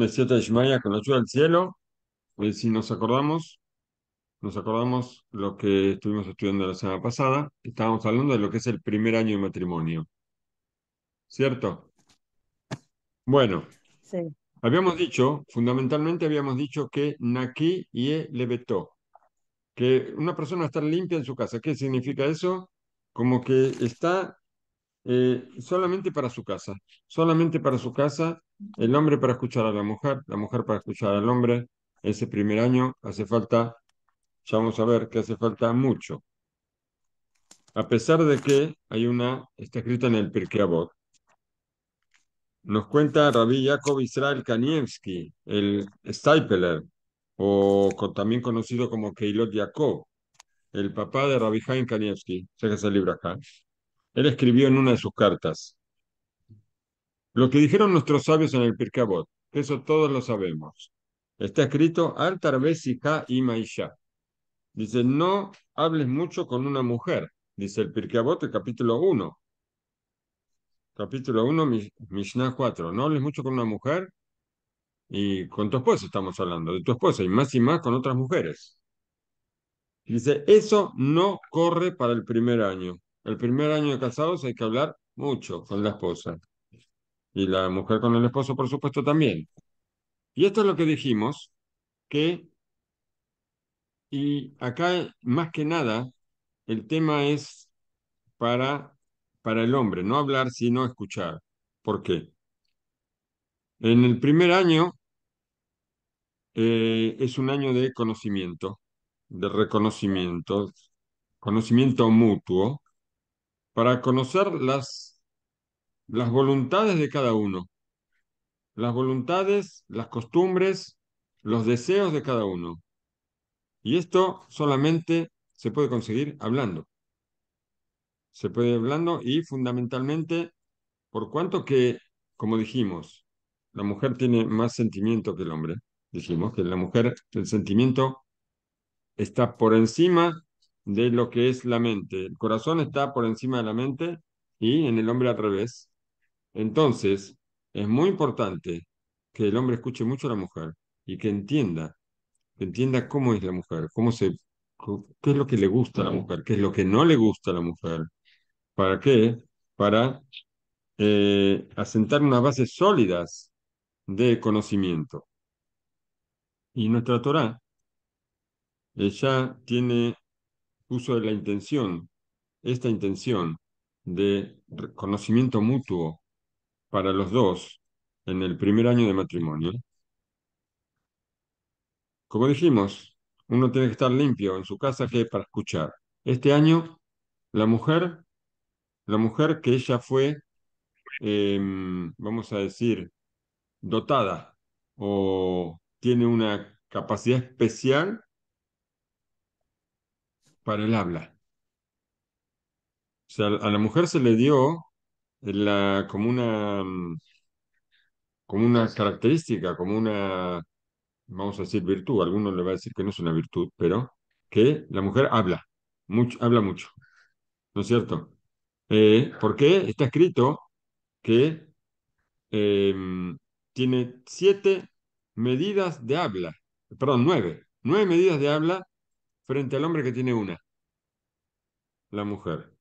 de con la ayuda del cielo. Eh, si nos acordamos, nos acordamos lo que estuvimos estudiando la semana pasada. Estábamos hablando de lo que es el primer año de matrimonio. ¿Cierto? Bueno. Habíamos dicho, fundamentalmente habíamos dicho que Naki y e que una persona está limpia en su casa. ¿Qué significa eso? Como que está eh, solamente para su casa, solamente para su casa, el hombre para escuchar a la mujer, la mujer para escuchar al hombre, ese primer año hace falta, ya vamos a ver que hace falta mucho. A pesar de que hay una, está escrita en el Pirkei nos cuenta Rabbi Jacob Israel Kanievski, el Stipeler, o también conocido como Keilot Jacob, el papá de Rabbi Haim Kanievski, se que el libro acá. Él escribió en una de sus cartas, lo que dijeron nuestros sabios en el Pirkabot, eso todos lo sabemos. Está escrito, y Maisha. Dice, no hables mucho con una mujer, dice el Pirkabot, el capítulo 1. Capítulo 1, Mishnah 4. No hables mucho con una mujer y con tu esposa estamos hablando, de tu esposa, y más y más con otras mujeres. Dice, eso no corre para el primer año. El primer año de casados hay que hablar mucho con la esposa. Y la mujer con el esposo, por supuesto, también. Y esto es lo que dijimos, que, y acá más que nada, el tema es para, para el hombre, no hablar, sino escuchar. ¿Por qué? En el primer año eh, es un año de conocimiento, de reconocimiento, conocimiento mutuo, para conocer las, las voluntades de cada uno, las voluntades, las costumbres, los deseos de cada uno. Y esto solamente se puede conseguir hablando. Se puede ir hablando y fundamentalmente por cuanto que, como dijimos, la mujer tiene más sentimiento que el hombre. Dijimos que la mujer, el sentimiento está por encima de lo que es la mente. El corazón está por encima de la mente y en el hombre al revés. Entonces, es muy importante que el hombre escuche mucho a la mujer y que entienda, que entienda cómo es la mujer, cómo se, qué es lo que le gusta a la mujer, qué es lo que no le gusta a la mujer. ¿Para qué? Para eh, asentar unas bases sólidas de conocimiento. Y nuestra Torah, ella tiene de la intención, esta intención de reconocimiento mutuo para los dos en el primer año de matrimonio. Como dijimos, uno tiene que estar limpio en su casa que para escuchar. Este año, la mujer, la mujer que ella fue, em, vamos a decir, dotada o tiene una capacidad especial para el habla. O sea, a la mujer se le dio eh, la, como una mm, como una característica, como una, vamos a decir, virtud. alguno le va a decir que no es una virtud, pero que la mujer habla, mucho, habla mucho. ¿No es cierto? Eh, porque está escrito que em, tiene siete medidas de habla, perdón, nueve, nueve medidas de habla frente al hombre que tiene una, la mujer.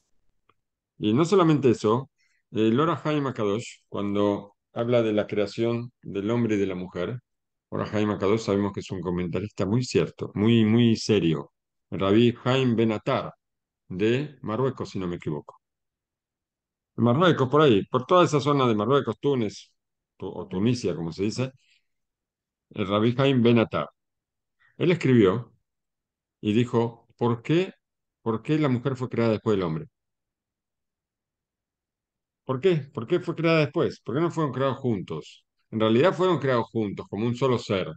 Y no solamente eso, el eh, Lora Jaime Akadosh, cuando habla de la creación del hombre y de la mujer, Lora Jaime Akadosh sabemos que es un comentarista muy cierto, muy, muy serio. Rabbi Jaime Benatar, de Marruecos, si no me equivoco. Marruecos, por ahí, por toda esa zona de Marruecos, Túnez, o Tunisia, como se dice, el Rabbi Jaime Benatar. Él escribió y dijo, ¿por qué? ¿Por qué la mujer fue creada después del hombre? ¿Por qué? ¿Por qué fue creada después? ¿Por qué no fueron creados juntos? En realidad fueron creados juntos, como un solo ser,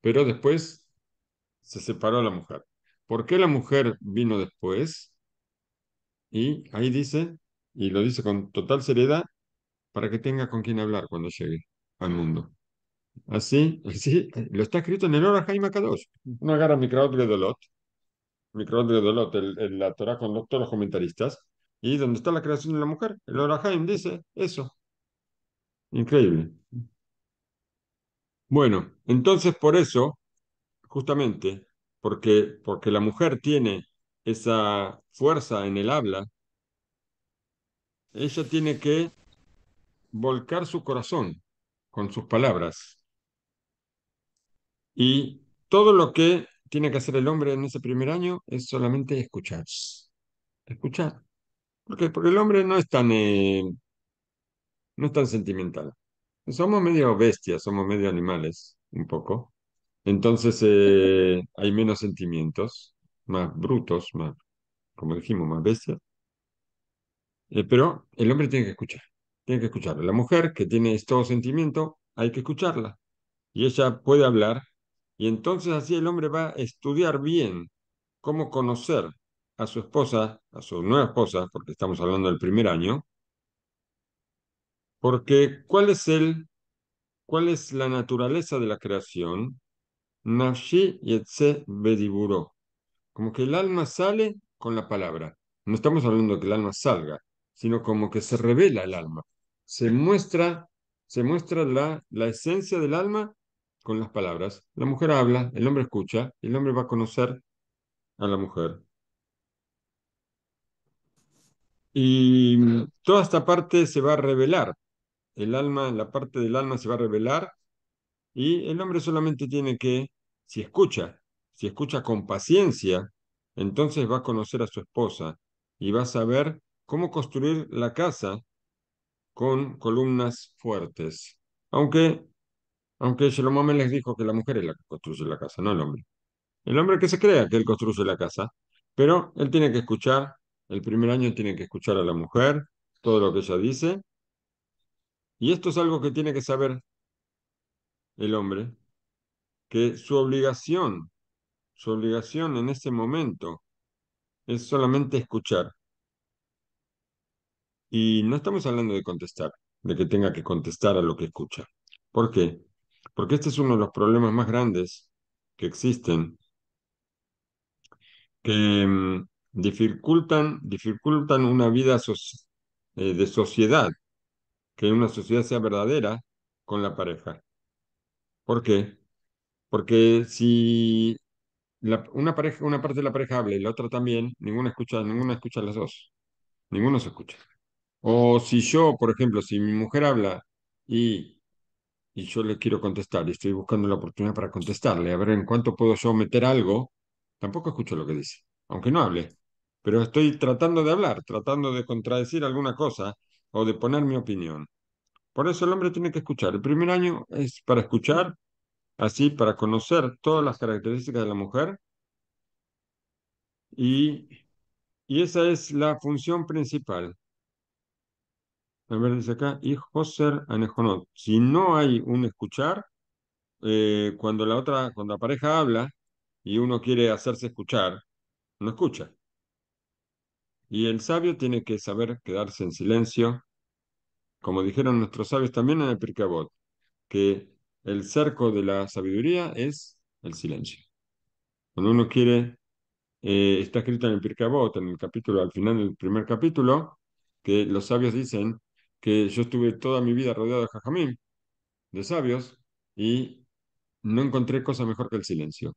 pero después se separó la mujer. ¿Por qué la mujer vino después? Y ahí dice, y lo dice con total seriedad, para que tenga con quién hablar cuando llegue al mundo. Así, así lo está escrito en el Ora Jaime una No agarra micrófono de Dolot de el, la Torah con todos los comentaristas, y donde está la creación de la mujer. El Orahaim dice eso. Increíble. Bueno, entonces por eso, justamente, porque, porque la mujer tiene esa fuerza en el habla, ella tiene que volcar su corazón con sus palabras. Y todo lo que tiene que hacer el hombre en ese primer año es solamente escuchar. Escuchar. Porque el hombre no es tan, eh, no es tan sentimental. Somos medio bestias, somos medio animales, un poco. Entonces eh, hay menos sentimientos, más brutos, más, como dijimos, más bestias. Eh, pero el hombre tiene que escuchar, tiene que escuchar. La mujer que tiene todo sentimiento, hay que escucharla. Y ella puede hablar, y entonces así el hombre va a estudiar bien cómo conocer a su esposa, a su nueva esposa, porque estamos hablando del primer año, porque cuál es el, cuál es la naturaleza de la creación, y Yetse como que el alma sale con la palabra. No estamos hablando de que el alma salga, sino como que se revela el alma, se muestra, se muestra la, la esencia del alma con las palabras. La mujer habla, el hombre escucha, el hombre va a conocer a la mujer. Y toda esta parte se va a revelar. El alma, la parte del alma se va a revelar y el hombre solamente tiene que, si escucha, si escucha con paciencia, entonces va a conocer a su esposa y va a saber cómo construir la casa con columnas fuertes. Aunque aunque Shlomo les dijo que la mujer es la que construye la casa, no el hombre. El hombre que se crea que él construye la casa, pero él tiene que escuchar, el primer año tiene que escuchar a la mujer, todo lo que ella dice. Y esto es algo que tiene que saber el hombre, que su obligación, su obligación en ese momento es solamente escuchar. Y no estamos hablando de contestar, de que tenga que contestar a lo que escucha. ¿Por qué? Porque este es uno de los problemas más grandes que existen, que mm, dificultan, dificultan una vida eh, de sociedad, que una sociedad sea verdadera con la pareja. ¿Por qué? Porque si una, pareja, una parte de la pareja habla y la otra también, ninguna escucha, ninguna escucha a las dos. Ninguno se escucha. O si yo, por ejemplo, si mi mujer habla y y yo le quiero contestar y estoy buscando la oportunidad para contestarle, a ver en cuánto puedo yo meter algo, tampoco escucho lo que dice, aunque no hable, pero estoy tratando de hablar, tratando de contradecir alguna cosa o de poner mi opinión. Por eso el hombre tiene que escuchar. El primer año es para escuchar, así, para conocer todas las características de la mujer. Y, y esa es la función principal a ver, dice acá, y Joser Anejonot. Si no hay un escuchar, eh, cuando la otra, cuando la pareja habla y uno quiere hacerse escuchar, no escucha. Y el sabio tiene que saber quedarse en silencio, como dijeron nuestros sabios también en el Pirkabot, que el cerco de la sabiduría es el silencio. Cuando uno quiere, eh, está escrito en el Pirkabot, en el capítulo, al final del primer capítulo, que los sabios dicen que yo estuve toda mi vida rodeado de jajamín, de sabios, y no encontré cosa mejor que el silencio.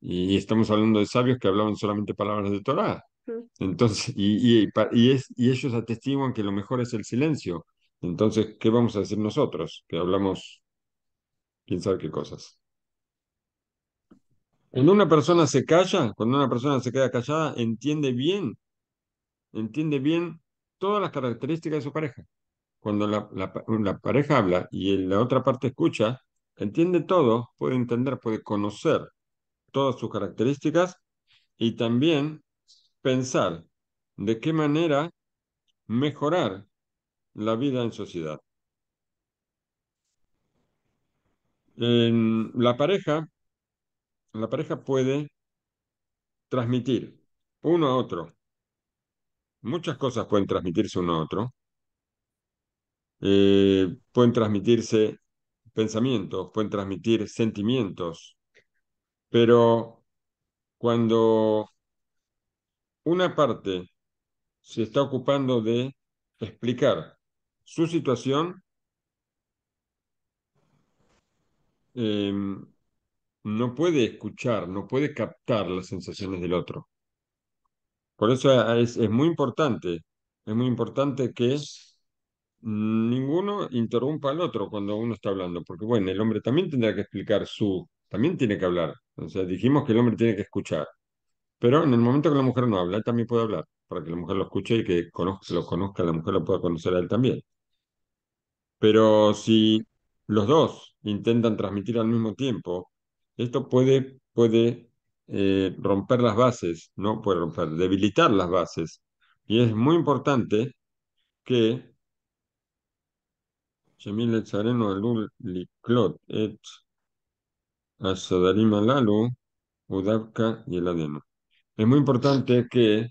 Y estamos hablando de sabios que hablaban solamente palabras de Torah. Mm. Entonces, y, y, y, y ellos atestiguan que lo mejor es el silencio. Entonces, ¿qué vamos a decir nosotros? Que hablamos quién sabe qué cosas. Cuando una persona se calla, cuando una persona se queda callada, entiende bien, entiende bien todas las características de su pareja. Cuando la, pareja habla y la otra parte escucha, entiende todo, puede entender, puede conocer todas sus características y también pensar de qué manera mejorar la vida en sociedad. la pareja, la pareja puede transmitir uno a otro. Muchas cosas pueden transmitirse uno a otro. Eh, pueden transmitirse pensamientos, pueden transmitir sentimientos, pero cuando una parte se está ocupando de explicar su situación, em, no puede escuchar, no puede captar las sensaciones del otro. Por eso es, es muy importante, es muy importante que ninguno interrumpa al otro cuando uno está hablando, porque bueno, el hombre también tendrá que explicar su, también tiene que hablar. O sea, dijimos que el hombre tiene que escuchar, pero en el momento que la mujer no habla, él también puede hablar, para que la mujer lo escuche y que conozca, lo conozca, la mujer lo pueda conocer a él también. Pero si los dos intentan transmitir al mismo tiempo, esto puede, puede eh, romper las bases, no puede romper, debilitar las bases. Y es muy importante que y el Es muy importante que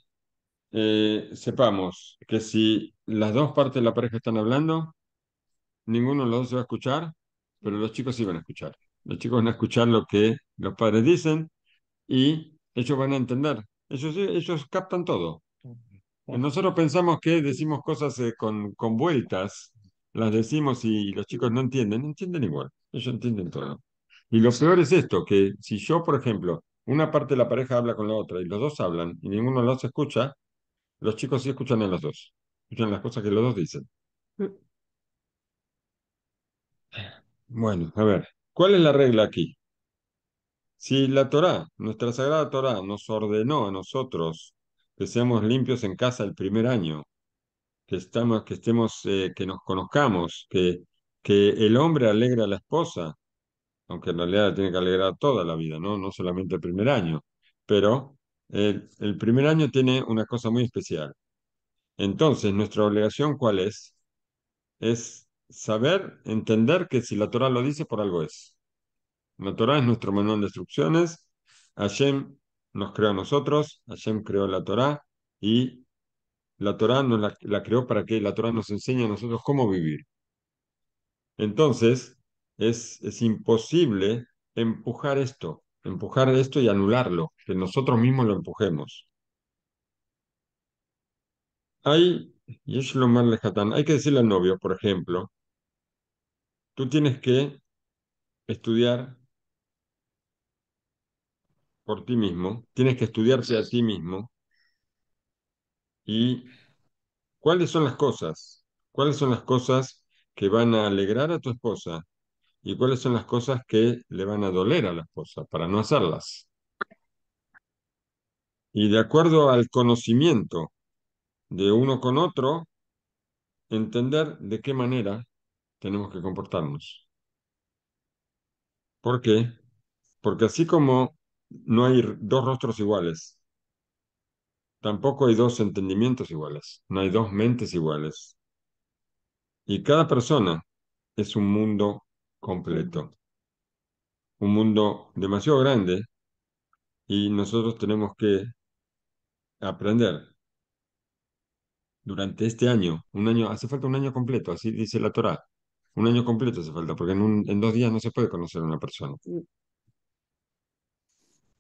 eh, sepamos que si las dos partes de la pareja están hablando, ninguno de los dos se va a escuchar, pero los chicos sí van a escuchar. Los chicos van a escuchar lo que los padres dicen y ellos van a entender. Ellos, ellos captan todo. Nosotros pensamos que decimos cosas eh, con, con vueltas las decimos y los chicos no entienden, entienden igual, ellos entienden todo. Y lo peor es esto, que si yo, por ejemplo, una parte de la pareja habla con la otra y los dos hablan y ninguno los escucha, los chicos sí escuchan a los dos, escuchan las cosas que los dos dicen. Bueno, a ver, ¿cuál es la regla aquí? Si la Torá, nuestra sagrada Torá, nos ordenó a nosotros que seamos limpios en casa el primer año, que, estamos, que, estemos, eh, que nos conozcamos, que, que el hombre alegra a la esposa, aunque en realidad tiene que alegrar toda la vida, no, no solamente el primer año, pero el, el primer año tiene una cosa muy especial. Entonces, nuestra obligación cuál es? Es saber, entender que si la Torah lo dice, por algo es. La Torah es nuestro manual de instrucciones, Hashem nos creó a nosotros, Hashem creó la Torah y la Torah nos la, creó para que la Torah nos enseñe a nosotros cómo vivir. Entonces, es, es imposible empujar esto, empujar esto y anularlo, que nosotros mismos lo empujemos. Hay, hay que decirle al novio, por ejemplo, tú tienes que estudiar por ti mismo, tienes que estudiarse a ti mismo ¿Y cuáles son las cosas? ¿Cuáles son las cosas que van a alegrar a tu esposa? ¿Y cuáles son las cosas que le van a doler a la esposa para no hacerlas? Y de acuerdo al conocimiento de uno con otro, entender de qué manera tenemos que comportarnos. ¿Por qué? Porque así como no hay dos rostros iguales, Tampoco hay dos entendimientos iguales, no hay dos mentes iguales. Y cada persona es un mundo completo, un mundo demasiado grande y nosotros tenemos que aprender durante este año, un año, hace falta un año completo, así dice la Torá, un año completo hace falta, porque en, en dos días no se puede conocer a una persona.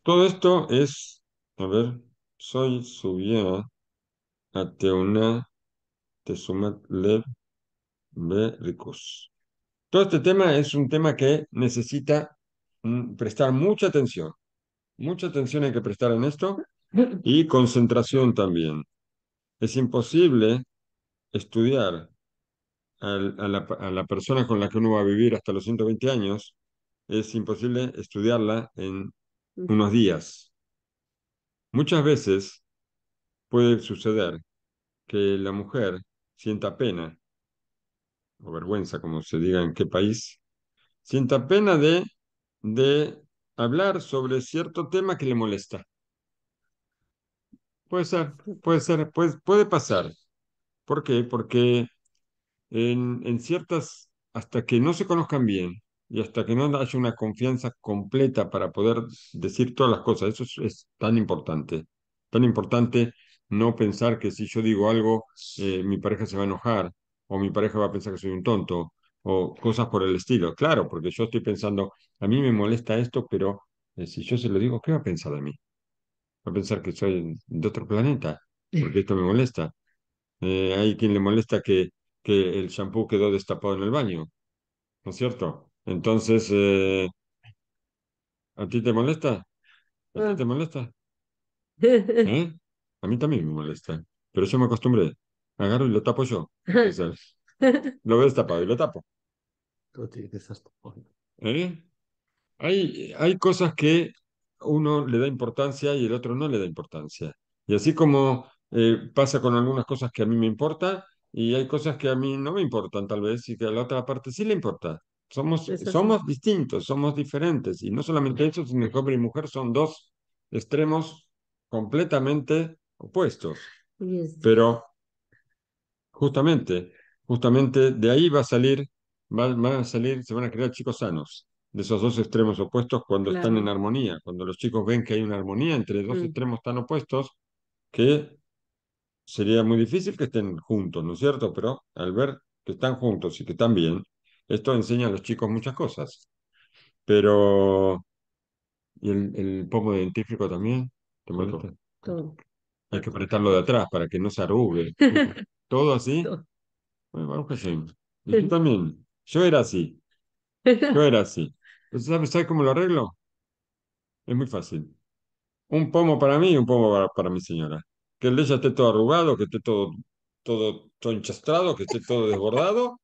Todo esto es, a ver, soy subía te una suma lev ricos. Todo este tema es un tema que necesita prestar mucha atención. Mucha atención hay que prestar en esto y concentración también. Es imposible estudiar a, la, a la persona con la que uno va a vivir hasta los 120 años, es imposible estudiarla en unos días Muchas veces puede suceder que la mujer sienta pena o vergüenza, como se diga en qué país, sienta pena de, de hablar sobre cierto tema que le molesta. Puede ser, puede ser, puede, puede pasar. ¿Por qué? Porque en ciertas, hasta que no se conozcan bien, y hasta que no haya una confianza completa para poder decir todas las cosas, eso es, tan importante, tan importante no pensar que si yo digo algo, eh, mi pareja se va a enojar, o mi pareja va a pensar que soy un tonto, o cosas por el estilo. Claro, porque yo estoy pensando, a mí me molesta esto, pero eh, si yo se lo digo, ¿qué va a pensar de mí? Va a pensar que soy de otro planeta, porque esto me molesta. Eh, hay quien le molesta que, que el shampoo quedó destapado en el baño, ¿no es cierto? Entonces, eh, ¿a ti te molesta? ¿A ti te ah. molesta? ¿Eh? A mí también me molesta, pero yo me acostumbré. Agarro y lo tapo yo. Lo ves tapado y lo tapo. ¿Eh? Hay, hay cosas que uno le da importancia y el otro no le da importancia. Y así como pasa con algunas cosas que a mí me importa y hay cosas que a mí no me importan tal vez y que a la otra parte sí le importa. Somos, somos distintos, somos diferentes. Y no solamente eso, sino que hombre y mujer son dos extremos completamente opuestos. Pero justamente, justamente de ahí va a salir, van a salir, se van a crear chicos sanos de esos dos extremos opuestos cuando están en armonía, cuando los chicos ven que hay una armonía entre dos mm. extremos tan opuestos que sería muy difícil que estén juntos, ¿no es cierto? Pero al ver que están juntos y que están bien, esto enseña a los chicos muchas cosas, pero ¿y el, el pomo dentífrico también? ¿Te Todo. Hay que apretarlo de atrás para que no se arrugue. ¿Todo así? Todo. vamos Y también. Yo era así. Yo era así. ¿sabes, cómo lo arreglo? Es muy fácil. Un pomo para mí y un pomo para, mi señora. Que el de ella esté todo arrugado, que esté todo todo que esté todo desbordado,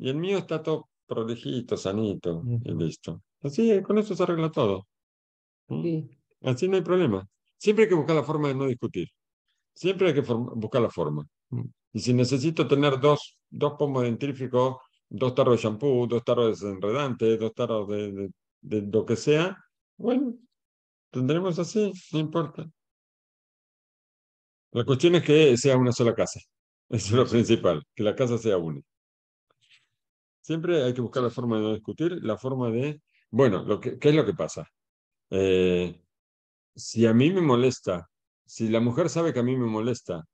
y el mío está todo prolijito, sanito y listo. Así, eh, con eso se arregla todo. ¿Mm? Así no hay problema. Siempre hay que buscar la forma de no discutir. Siempre hay que buscar la forma. Mm. Y si necesito tener dos, dos pomos dentríficos, dos tarros de shampoo, dos tarros de desenredante, dos tarros de, de, lo que sea, bueno, tendremos así, no importa. La cuestión es que sea una sola casa. es lo principal, que la casa sea única. Siempre hay que buscar la forma de no discutir, la forma de... Bueno, lo que, ¿qué es lo que pasa? Eh, si a mí me molesta, si la mujer sabe que a mí me molesta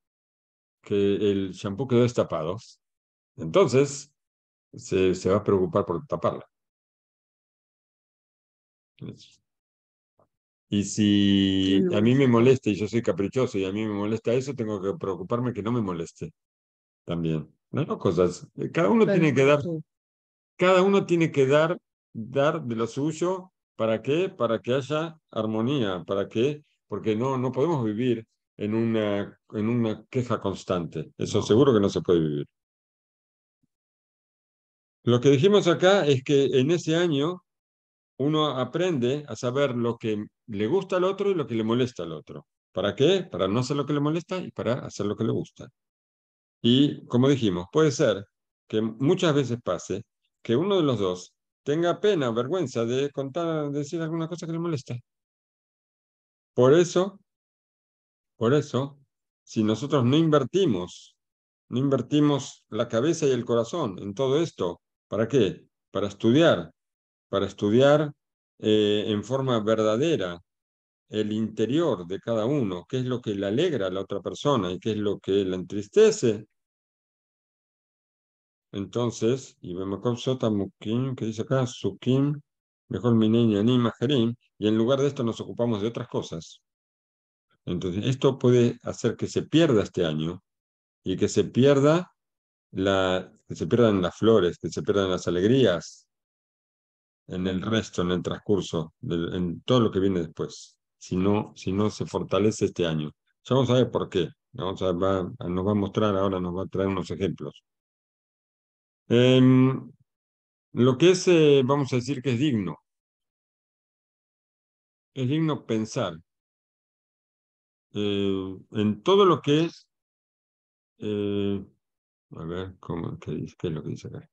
que el shampoo quedó destapado, entonces se, se va a preocupar por taparla. Y si a mí me molesta y yo soy caprichoso y a mí me molesta eso, tengo que preocuparme que no me moleste también. No, no cosas. Eh, cada uno tiene que dar cada uno tiene que dar, dar de lo suyo. ¿Para qué? Para que haya armonía. ¿Para qué? Porque no, no podemos vivir en una, en una queja constante. Eso seguro que no se puede vivir. Lo que dijimos acá es que en ese año uno aprende a saber lo que le gusta al otro y lo que le molesta al otro. ¿Para qué? Para no hacer lo que le molesta y para hacer lo que le gusta. Y como dijimos, puede ser que muchas veces pase que uno de los dos tenga pena o vergüenza de contar, decir alguna cosa que le molesta. Por eso, por eso, si nosotros no invertimos, no invertimos la cabeza y el corazón en todo esto, ¿para qué? Para estudiar, para estudiar eh, en forma verdadera el interior de cada uno, qué es lo que le alegra a la otra persona y qué es lo que le entristece, entonces, y Mukim, que dice acá, Sukim, mejor niña ni Majerim, y en lugar de esto nos ocupamos de otras cosas. Entonces, esto puede hacer que se pierda este año y que se pierda la, que se pierdan las flores, que se pierdan las alegrías en el resto, en el transcurso, en todo lo que viene después, si no, si no se fortalece este año. Ya vamos a ver por qué. Vamos a, nos va a mostrar ahora, nos va a traer unos ejemplos. En em, lo que es, eh, vamos a decir que es digno. Es digno pensar eh, en todo lo que es, eh, a ver, ¿cómo, qué, es lo que dice acá?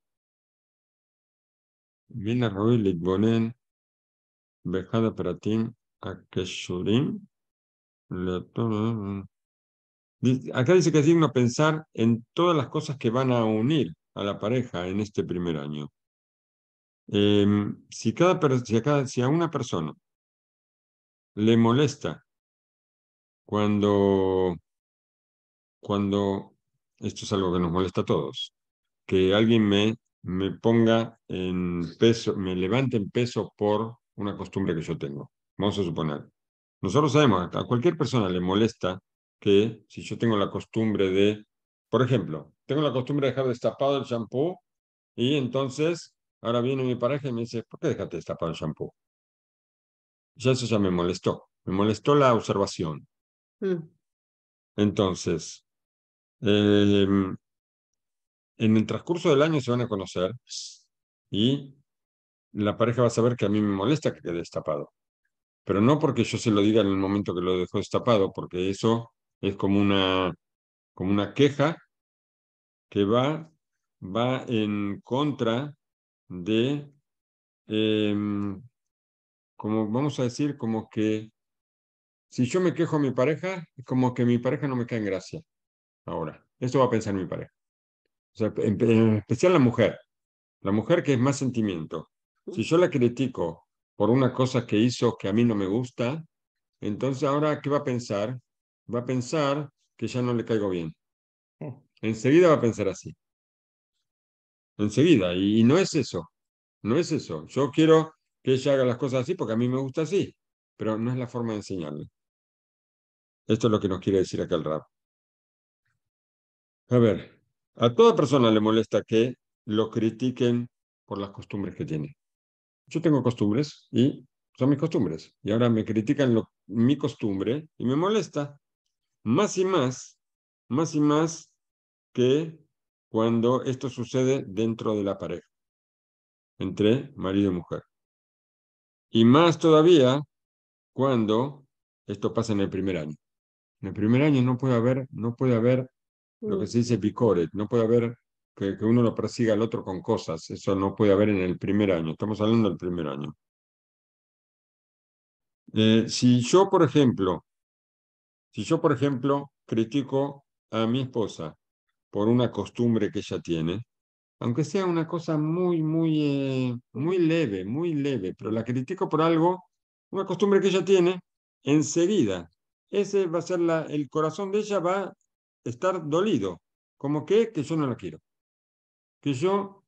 Vina Raúl Igbonen, Bejada Pratim, Akeshurim, Acá dice que es digno pensar en todas las cosas que van a unir a la pareja en este primer año. Em, si, cada, a una persona le molesta cuando, cuando, esto es algo que nos molesta a todos, que alguien me, me ponga en peso, me levante en peso por una costumbre que yo tengo. Vamos a suponer. Nosotros sabemos, a cualquier persona le molesta que si yo tengo la costumbre de, por ejemplo, tengo la costumbre de dejar destapado el champú y entonces ahora viene mi pareja y me dice, ¿por qué dejaste destapado el champú? Ya eso ya me molestó, me molestó la observación. Mm. Entonces, em, en el transcurso del año se van a conocer y la pareja va a saber que a mí me molesta que quede destapado. Pero no porque yo se lo diga en el momento que lo dejó destapado, porque eso es como una, como una queja que va, va en contra de, em, como vamos a decir, como que si yo me quejo a mi pareja, como que mi pareja no me cae en gracia. Ahora, esto va a pensar mi pareja. O sea, en especial la mujer. La mujer que es más sentimiento. Si yo la critico por una cosa que hizo que a mí no me gusta, entonces ahora, ¿qué va a pensar? Va a pensar que ya no le caigo bien enseguida va a pensar así. Enseguida. Y, no es eso. No es eso. Yo quiero que ella haga las cosas así porque a mí me gusta así. Pero no es la forma de enseñarle. Esto es lo que nos quiere decir acá el rap. A ver, a toda persona le molesta que lo critiquen por las costumbres que tiene. Yo tengo costumbres y son mis costumbres. Y ahora me critican mi costumbre y me molesta. Más y más, más y más que cuando esto sucede dentro de la pareja, entre marido y mujer. Y más todavía cuando esto pasa en el primer año. En el primer año no puede haber, no puede haber lo que mm. se dice picoret, no puede haber que, que uno lo persiga al otro con cosas. Eso no puede haber en el primer año. Estamos hablando del primer año. Eh, si yo, por ejemplo, si yo, por ejemplo, critico a mi esposa por una costumbre que ella tiene, aunque sea una cosa muy, muy, eh, muy leve, muy leve, pero la critico por algo, una costumbre que ella tiene, enseguida, ese va a ser la, el corazón de ella va a estar dolido, como que, que yo no la quiero, que yo,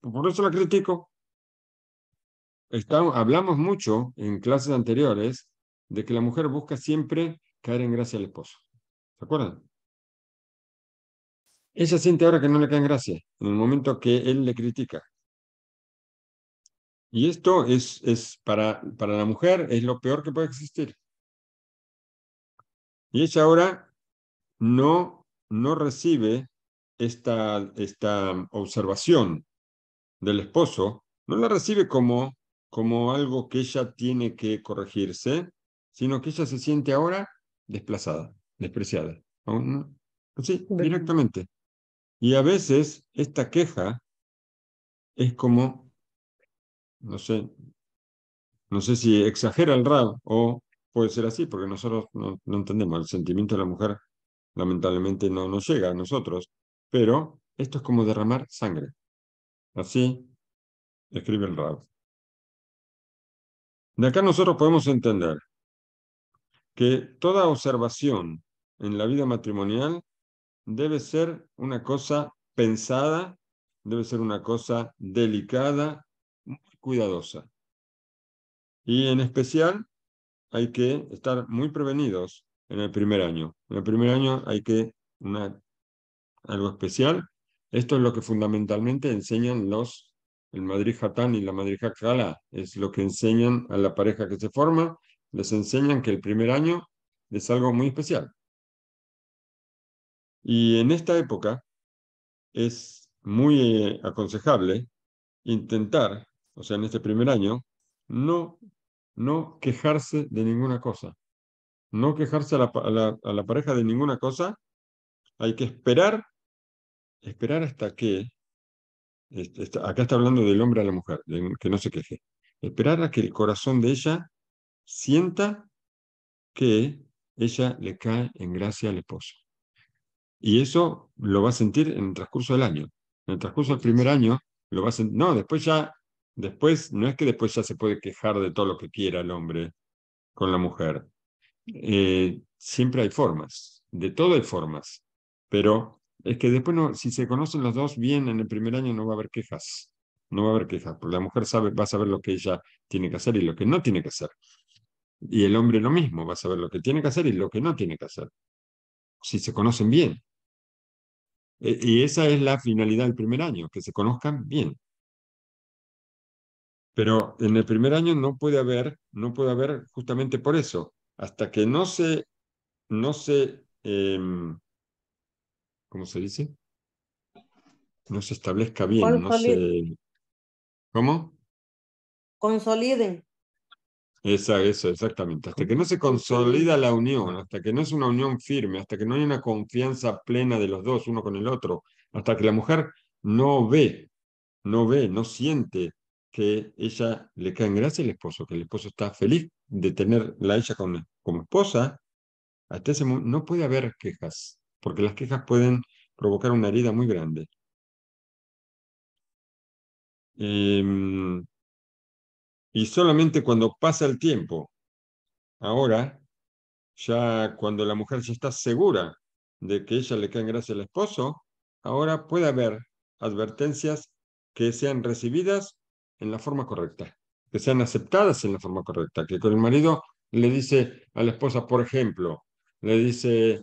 por eso la critico. Estamos, hablamos mucho en clases anteriores de que la mujer busca siempre caer en gracia al esposo. ¿Se acuerdan? Ella siente ahora que no le caen gracia en el momento que él le critica. Y esto es, es para, para la mujer, es lo peor que puede existir. Y ella ahora no, no recibe esta, esta observación del esposo, no la recibe como, como algo que ella tiene que corregirse, sino que ella se siente ahora desplazada, despreciada. Sí, directamente. Y a veces esta queja es como, no sé, no sé si exagera el Rao o puede ser así, porque nosotros no, entendemos, el sentimiento de la mujer lamentablemente no nos llega a nosotros, pero esto es como derramar sangre. Así escribe el Rao. De acá nosotros podemos entender que toda observación en la vida matrimonial debe ser una cosa pensada, debe ser una cosa delicada, muy cuidadosa. Y en especial hay que estar muy prevenidos en el primer año. En el primer año hay que una, algo especial. Esto es lo que fundamentalmente enseñan los, el Madrid Hatán y la Madrid Hakala, es lo que enseñan a la pareja que se forma, les enseñan que el primer año es algo muy especial. Y en esta época es muy eh, aconsejable intentar, o sea, en este primer año, no, no quejarse de ninguna cosa. No quejarse a la, pareja de ninguna cosa. Hay que esperar, esperar hasta que, acá está hablando del hombre a la mujer, que no se queje. Esperar a que el corazón de ella sienta que ella le cae en gracia al esposo. Y eso lo va a sentir en el transcurso del año. En el transcurso del primer año lo va a sentir. No, después ya, después, no es que después ya se puede quejar de todo lo que quiera el hombre con la mujer. Eh, siempre hay formas, de todo hay formas, pero es que después, no, si se conocen los dos bien en el primer año, no va a haber quejas, no va a haber quejas, porque la mujer sabe, va a saber lo que ella tiene que hacer y lo que no tiene que hacer. Y el hombre lo mismo, va a saber lo que tiene que hacer y lo que no tiene que hacer, si se conocen bien. Eh, y esa es la finalidad del primer año, que se conozcan bien. Pero en el primer año no puede haber, no puede haber justamente por eso, hasta que no se, no se, em, ¿cómo se dice? No se establezca bien, no se... ¿Cómo? Consoliden. Esa, eso, exactamente. Hasta que no se consolida la unión, hasta que no es una unión firme, hasta que no hay una confianza plena de los dos, uno con el otro, hasta que la mujer no ve, no ve, no siente que ella le cae en gracia el esposo, que el esposo está feliz de tenerla ella como, esposa, hasta ese momento no puede haber quejas, porque las quejas pueden provocar una herida muy grande. Em, y solamente cuando pasa el tiempo, ahora, ya cuando la mujer ya está segura de que ella le cae en gracia al esposo, ahora puede haber advertencias que sean recibidas en la forma correcta, que sean aceptadas en la forma correcta, que con el marido le dice a la esposa, por ejemplo, le dice,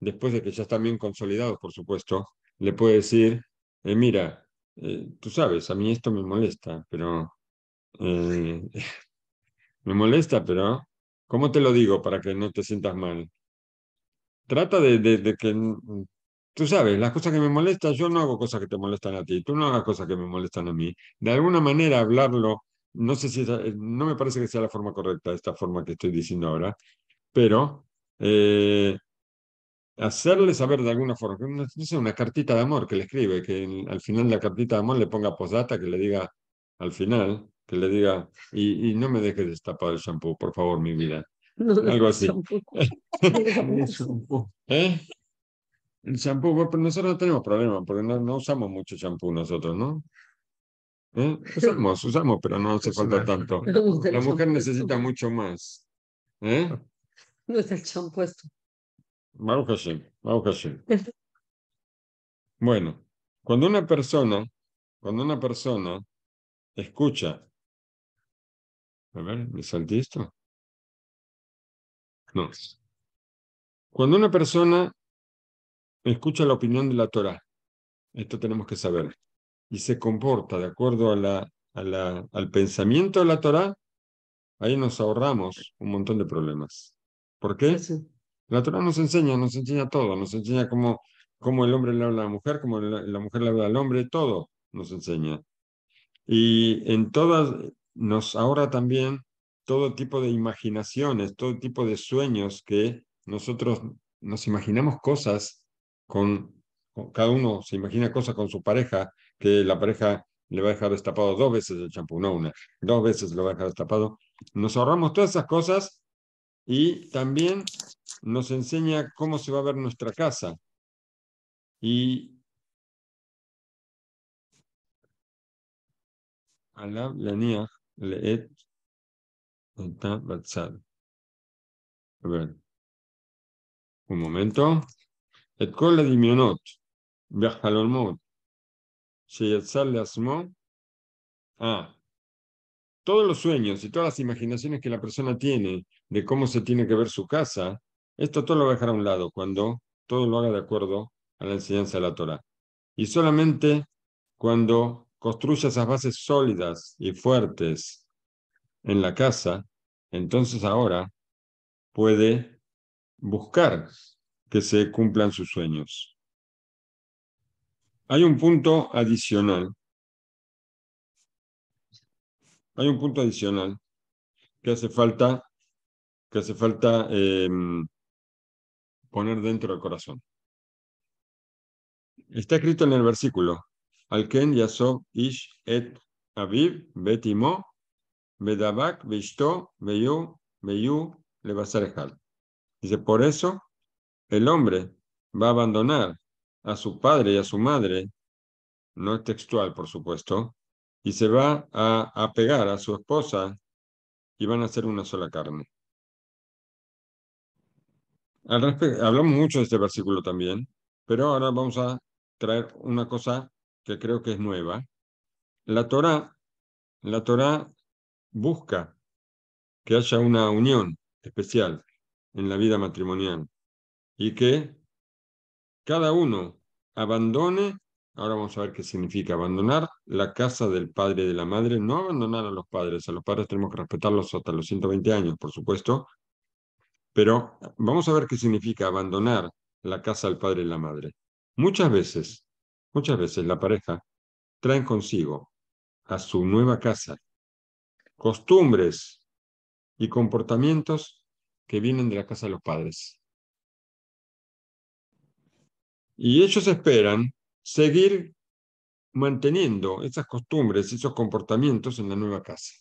después de que ya están bien consolidados, por supuesto, le puede decir, eh, mira, eh, tú sabes, a mí esto me molesta, pero eh, me molesta, pero ¿cómo te lo digo para que no te sientas mal? Trata de, que, mm, tú sabes, las cosas que me molestan, yo no hago cosas que te molestan a ti, tú no hagas cosas que me molestan a mí. De alguna manera hablarlo, no sé si, eh, no me parece que sea la forma correcta, esta forma que estoy diciendo ahora, pero eh, hacerle saber de alguna forma, no, una cartita de amor que le escribe, que al final de la cartita de amor le ponga postdata que le diga al final, que le diga, y, no me dejes destapar el shampoo, por favor, mi vida. Algo así. ¿Eh? El shampoo. El shampoo, nosotros no tenemos problema, porque no, usamos mucho shampoo nosotros, ¿no? Usamos, ¿Eh? usamos, pero no hace falta tanto. La mujer necesita mucho más. ¿Eh? No es el shampoo esto. Bueno, cuando una persona, cuando una persona escucha a ver, salté esto? No. Cuando una persona escucha la opinión de la Torah, esto tenemos que saber, y se comporta de acuerdo a la, a la, al pensamiento de la Torah, ahí nos ahorramos un montón de problemas. ¿Por qué? La Torah nos enseña, nos enseña todo, nos enseña cómo, el hombre le habla a la mujer, cómo la mujer le habla al hombre, todo nos enseña. Y en todas, nos ahorra también todo tipo de imaginaciones, todo tipo de sueños que nosotros nos imaginamos cosas con, cada uno se imagina cosas con su pareja, que la pareja le va a dejar destapado dos veces el champú, no una, dos veces lo va a dejar destapado. Nos ahorramos todas esas cosas y también nos enseña cómo se va a ver nuestra casa. Y la Leet Batzad. A ver. Un momento. ah, todos los sueños y todas las imaginaciones que la persona tiene de cómo se tiene que ver su casa, esto todo lo va a dejar a un lado cuando todo lo haga de acuerdo a la enseñanza de la Torah. Y solamente cuando construye esas bases sólidas y fuertes en la casa, entonces ahora puede buscar que se cumplan sus sueños. Hay un punto adicional. Hay un punto adicional que hace falta, que hace falta em, poner dentro del corazón. Está escrito en el versículo, Alken Yasov Ish et Aviv Betimo Bedabak Dice, por eso el hombre va a abandonar a su padre y a su madre, no es textual, por supuesto, y se va a apegar a su esposa y van a ser una sola carne. hablamos mucho de este versículo también, pero ahora vamos a traer una cosa que creo que es nueva, la Torá, la Torá busca que haya una unión especial en la vida matrimonial y que cada uno abandone, ahora vamos a ver qué significa, abandonar la casa del padre y de la madre, no abandonar a los padres, a los padres tenemos que respetarlos hasta los 120 años, por supuesto, pero vamos a ver qué significa abandonar la casa del padre y la madre. Muchas veces Muchas veces la pareja traen consigo a su nueva casa costumbres y comportamientos que vienen de la casa de los padres. Y ellos esperan seguir manteniendo esas costumbres, y esos comportamientos en la nueva casa.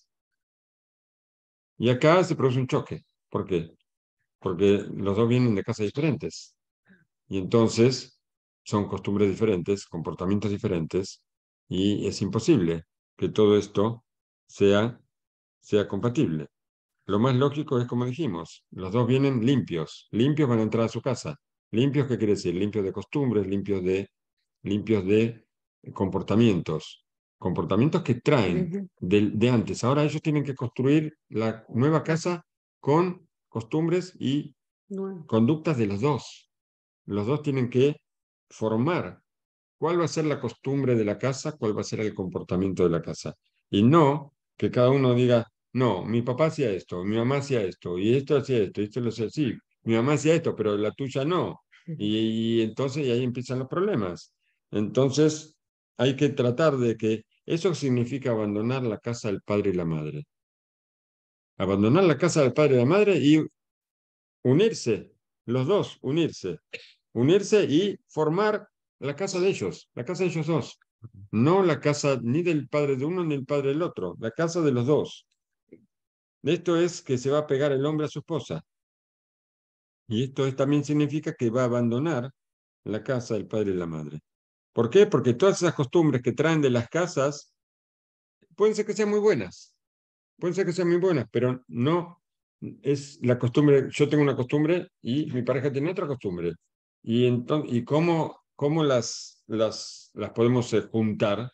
Y acá se produce un choque. ¿Por qué? Porque los dos vienen de casas diferentes. Y entonces son costumbres diferentes, comportamientos diferentes, y es imposible que todo esto sea, sea compatible. Lo más lógico es, como dijimos, los dos vienen limpios, limpios van a entrar a su casa. Limpios, ¿qué quiere decir? Limpios de costumbres, limpios de, limpios de comportamientos, comportamientos que traen de antes. Ahora ellos tienen que construir la nueva casa con costumbres y conductas de los dos. Los dos tienen que formar cuál va a ser la costumbre de la casa, cuál va a ser el comportamiento de la casa. Y no que cada uno diga, no, mi papá hacía esto, mi mamá hacía esto, y esto hacía esto, y esto lo hacía así, mi mamá hacía esto, pero la tuya no. Y, entonces ahí empiezan los problemas. Entonces hay que tratar de que eso significa abandonar la casa del padre y la madre. Abandonar la casa del padre y la madre y unirse, los dos, unirse unirse y formar la casa de ellos, la casa de ellos dos. No la casa ni del padre de uno ni del padre del otro, la casa de los dos. Esto es que se va a pegar el hombre a su esposa. Y esto también significa que va a abandonar la casa del padre y la madre. ¿Por qué? Porque todas esas costumbres que traen de las casas pueden ser que sean muy buenas, pueden ser que sean muy buenas, pero no es la costumbre, yo tengo una costumbre y mi pareja tiene otra costumbre. Y, entonces, y cómo, las, las, las podemos eh, juntar,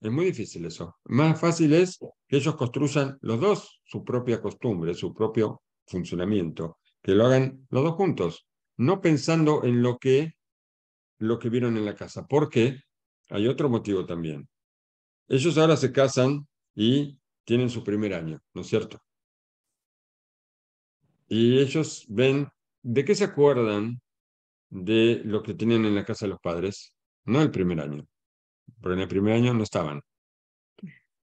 es muy difícil eso. Más fácil es que ellos construyan los dos su propia costumbre, su propio funcionamiento, que lo hagan los dos juntos, no pensando en lo que, lo que vieron en la casa. Porque hay otro motivo también. Ellos ahora se casan y tienen su primer año, ¿no es cierto? Y ellos ven, ¿de qué se acuerdan de lo que tienen en la casa de los padres, no el primer año, pero en el primer año no estaban.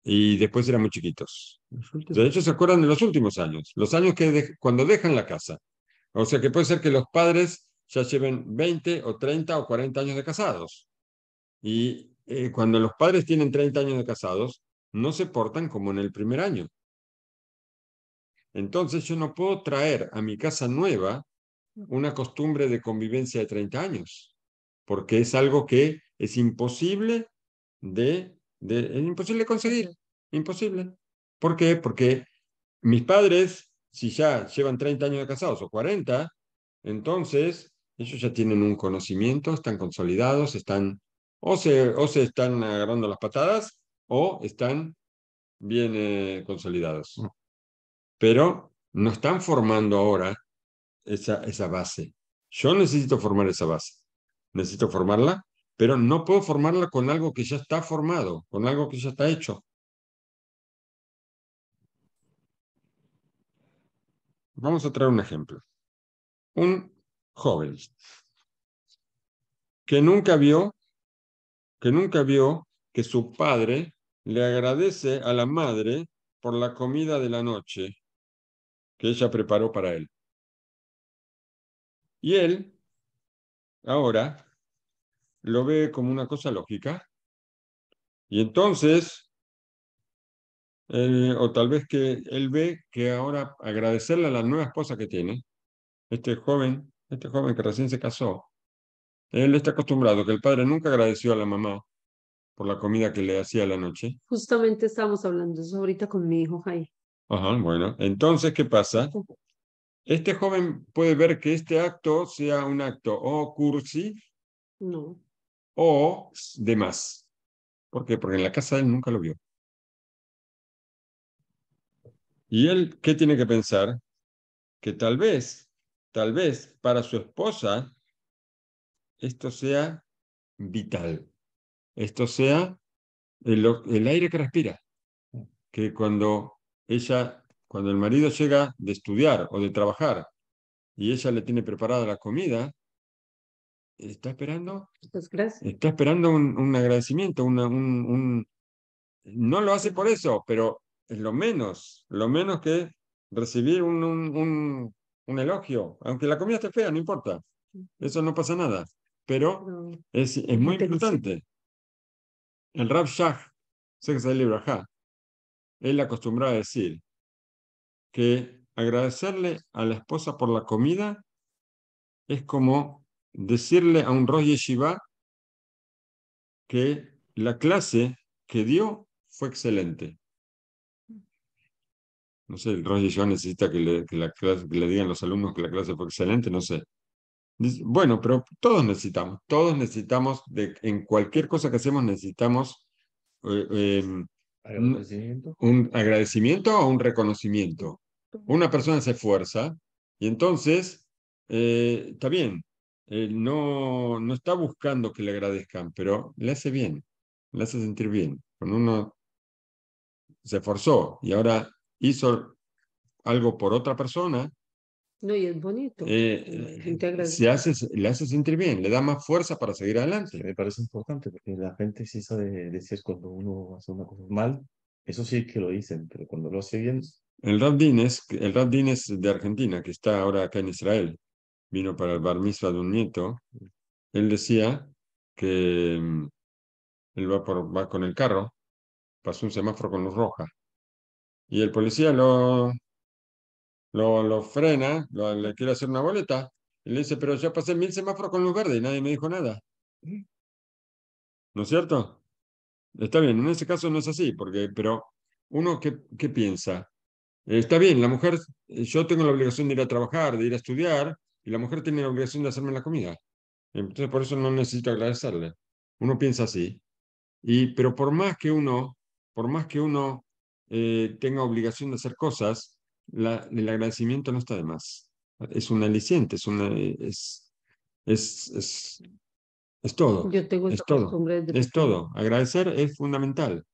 Y después eran muy chiquitos. De hecho, se acuerdan de los últimos años, los años que cuando dejan la casa. O sea que puede ser que los padres ya lleven 20 o 30 o 40 años de casados. Y eh, cuando los padres tienen 30 años de casados, no se portan como en el primer año. Entonces yo no puedo traer a mi casa nueva una costumbre de convivencia de 30 años, porque es algo que es imposible de, es imposible conseguir, imposible. ¿Por qué? Porque mis padres, si ya llevan 30 años de casados o 40, entonces ellos ya tienen un conocimiento, están consolidados, están o se, o se están agarrando las patadas o están bien eh, consolidados. Pero no están formando ahora esa, base. Yo necesito formar esa base. Necesito formarla, pero no puedo formarla con algo que ya está formado, con algo que ya está hecho. Vamos a traer un ejemplo. Un joven que nunca vio, que nunca vio que su padre le agradece a la madre por la comida de la noche que ella preparó para él. Y él ahora lo ve como una cosa lógica. Y entonces, eh, o tal vez que él ve que ahora agradecerle a la nueva esposa que tiene, este joven, este joven que recién se casó, él está acostumbrado que el padre nunca agradeció a la mamá por la comida que le hacía a la noche. Justamente estábamos hablando eso ahorita con mi hijo Jai. Ajá, bueno, entonces, ¿qué pasa? Este joven puede ver que este acto sea un acto o cursi o de más. ¿Por qué? Porque en la casa él nunca lo vio. ¿Y él qué tiene que pensar? Que tal vez, tal vez para su esposa esto sea vital. Esto sea el, el aire que respira. Que cuando ella cuando el marido llega de estudiar o de trabajar y ella le tiene preparada la comida, está esperando, está esperando un, un agradecimiento, una, un, no lo hace por eso, pero es lo menos, lo menos que recibir un, un, un elogio, aunque la comida esté fea, no importa, eso no pasa nada, pero es, es muy importante. El Rab Shah, sé que libro, ajá, él acostumbraba a decir, que agradecerle a la esposa por la comida es como decirle a un Rosh Yeshiva que la clase que dio fue excelente. No sé, el Rosh Yeshiva necesita que le, que la clase, le digan los alumnos que la clase fue excelente, no sé. Bueno, pero todos necesitamos, todos necesitamos, de, en cualquier cosa que hacemos necesitamos eh, em, un agradecimiento o un reconocimiento. Una persona se esfuerza y entonces eh, está bien, no, no está buscando que le agradezcan, pero le hace bien, le hace sentir bien. Cuando uno se esforzó y ahora hizo algo por otra persona, no, y es bonito. Eh, eh le hace sentir bien, le da más fuerza para seguir adelante. me parece importante porque la gente sí sabe decir cuando uno hace una cosa mal, eso sí que lo dicen, pero cuando lo hace bien, el Rab Dines, de Argentina, que está ahora acá en Israel, vino para el bar mitzvah de un nieto, él decía que mm, él va, va con el carro, pasó un semáforo con luz roja, y el policía lo, lo, lo frena, le quiere hacer una boleta, y le dice, pero yo pasé mil semáforos con luz verde y nadie me dijo nada. ¿No es cierto? Está bien, en ese caso no es así, porque, pero uno ¿qué piensa, está bien, la mujer, yo tengo la obligación de ir a trabajar, de ir a estudiar, y la mujer tiene la obligación de hacerme la comida. Entonces, por eso no necesito agradecerle. Uno piensa así. Y, pero por más que uno, por más que uno eh, tenga obligación de hacer cosas, el agradecimiento no está de más. Es un aliciente, es es, es, es, todo. Yo tengo es todo. Es todo. Agradecer es fundamental.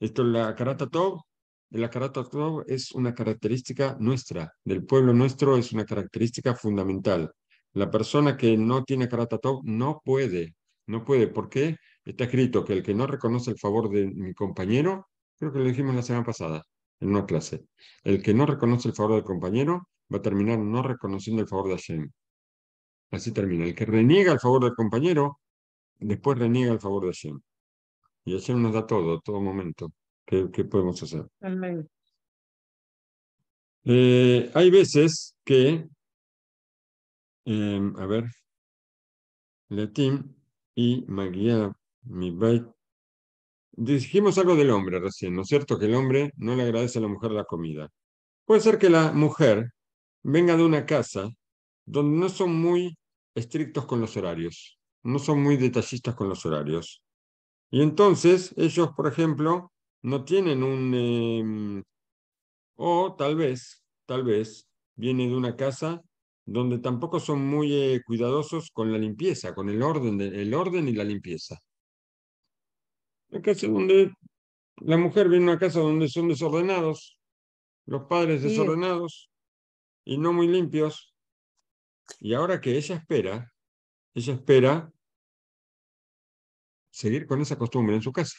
Esto la Karata todo la carácter es una característica nuestra, del pueblo nuestro es una característica fundamental. La persona que no tiene carácter no puede, no puede. porque Está escrito que el que no reconoce el favor de mi compañero, creo que lo dijimos la semana pasada en una clase, el que no reconoce el favor del compañero va a terminar no reconociendo el favor de Hashem. Así termina. El que reniega el favor del compañero, después reniega el favor de Hashem. Y Hashem nos da todo, todo momento. ¿Qué, podemos hacer? Eh, hay veces que, em, a ver, Letim y Magia, mi Dijimos algo del hombre recién, ¿no es cierto? Que el hombre no le agradece a la mujer la comida. Puede ser que la mujer venga de una casa donde no son muy estrictos con los horarios, no son muy detallistas con los horarios. Y entonces ellos, por ejemplo, no tienen un... Em, o tal vez, tal vez, viene de una casa donde tampoco son muy eh, cuidadosos con la limpieza, con el orden, el orden y la limpieza. La casa donde la mujer viene a una casa donde son desordenados, los padres desordenados y no muy limpios. Y ahora que ella espera, ella espera seguir con esa costumbre en su casa.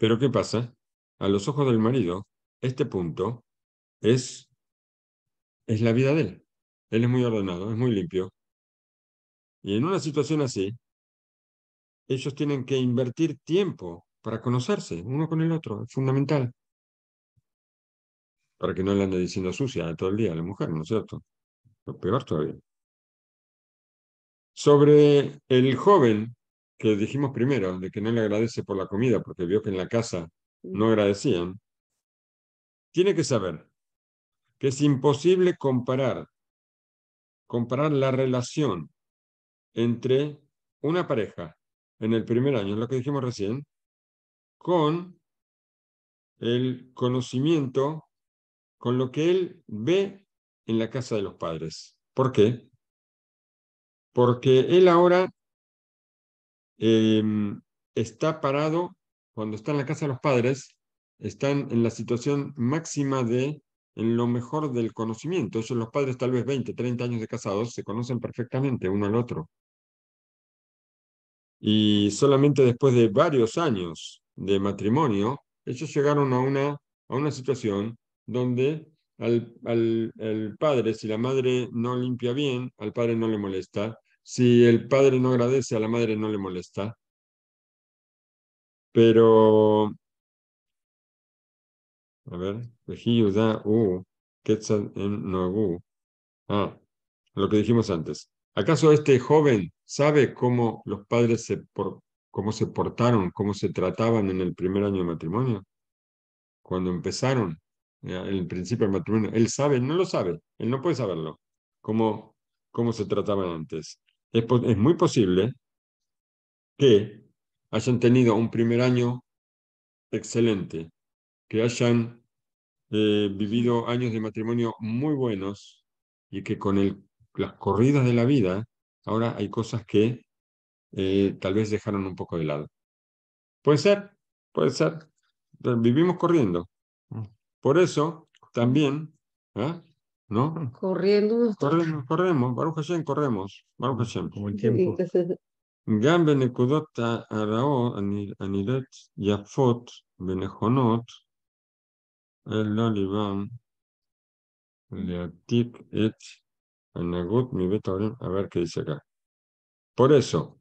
Pero ¿qué pasa? A los ojos del marido, este punto es, es la vida de él. Él es muy ordenado, es muy limpio. Y en una situación así, ellos tienen que invertir tiempo para conocerse uno con el otro, es fundamental. Para que no le ande diciendo sucia todo el día a la mujer, ¿no es cierto? Lo peor todavía. Sobre el joven que dijimos primero, de que no le agradece por la comida, porque vio que en la casa no agradecían, tiene que saber que es imposible comparar, comparar la relación entre una pareja en el primer año, lo que dijimos recién, con el conocimiento, con lo que él ve en la casa de los padres. ¿Por qué? Porque él ahora Em, está parado, cuando está en la casa de los padres, están en la situación máxima de, en lo mejor del conocimiento. Ellos, los padres, tal vez 20, 30 años de casados, se conocen perfectamente uno al otro. Y solamente después de varios años de matrimonio, ellos llegaron a una, a una situación donde al, al padre, si la madre no limpia bien, al padre no le molesta, si el padre no agradece, a la madre no le molesta. Pero, a ver, Ah, lo que dijimos antes. ¿Acaso este joven sabe cómo los padres se, por, cómo se portaron, cómo se trataban en el primer año de matrimonio? Cuando empezaron eh, el principio del matrimonio. Él sabe, no lo sabe, él no puede saberlo, cómo, cómo se trataban antes es, muy posible que hayan tenido un primer año excelente, que hayan eh, vivido años de matrimonio muy buenos y que con las corridas de la vida ahora hay cosas que eh, tal vez dejaron un poco de lado. Puede ser, puede ser. Vivimos corriendo. Mm. Por eso también ¿ah? ¿no? Corriendo. Corremos, corremos, Baruch Hashem, corremos, Baruch Hashem. Como el tiempo. גם בנקודות הרעות הנראית יפות ונכונות, אלא ליבם להעתיק את a ver qué dice acá. Por eso,